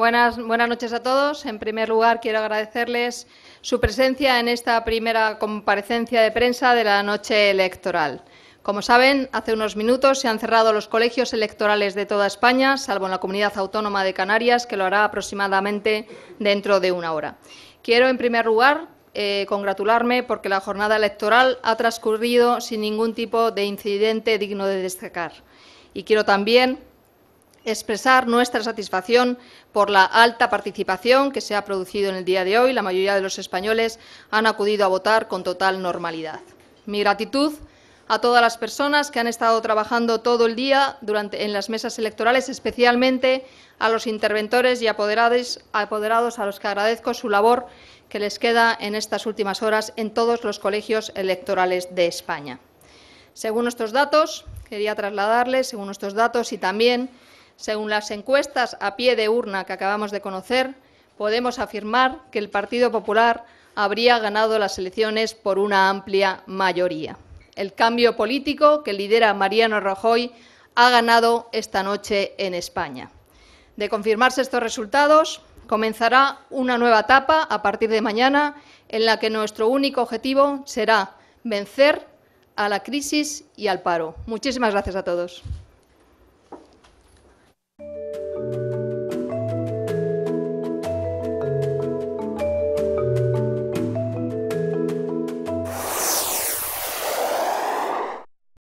Buenas, buenas noches a todos. En primer lugar, quiero agradecerles su presencia en esta primera comparecencia de prensa de la noche electoral. Como saben, hace unos minutos se han cerrado los colegios electorales de toda España, salvo en la comunidad autónoma de Canarias, que lo hará aproximadamente dentro de una hora. Quiero, en primer lugar, eh, congratularme porque la jornada electoral ha transcurrido sin ningún tipo de incidente digno de destacar. Y quiero también expresar nuestra satisfacción por la alta participación que se ha producido en el día de hoy. La mayoría de los españoles han acudido a votar con total normalidad. Mi gratitud a todas las personas que han estado trabajando todo el día durante, en las mesas electorales, especialmente a los interventores y apoderados, a los que agradezco su labor que les queda en estas últimas horas en todos los colegios electorales de España. Según estos datos, quería trasladarles, según estos datos y también según las encuestas a pie de urna que acabamos de conocer, podemos afirmar que el Partido Popular habría ganado las elecciones por una amplia mayoría. El cambio político que lidera Mariano Rajoy ha ganado esta noche en España. De confirmarse estos resultados, comenzará una nueva etapa a partir de mañana en la que nuestro único objetivo será vencer a la crisis y al paro. Muchísimas gracias a todos.